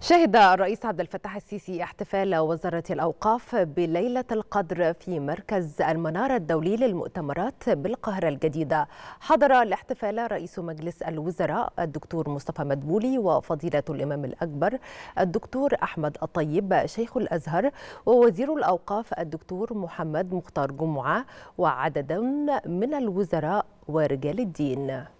شهد الرئيس عبد الفتاح السيسي احتفال وزارة الأوقاف بليلة القدر في مركز المنارة الدولي للمؤتمرات بالقاهرة الجديدة حضر الاحتفال رئيس مجلس الوزراء الدكتور مصطفى مدبولي وفضيلة الإمام الأكبر الدكتور أحمد الطيب شيخ الأزهر ووزير الأوقاف الدكتور محمد مختار جمعة وعدد من الوزراء ورجال الدين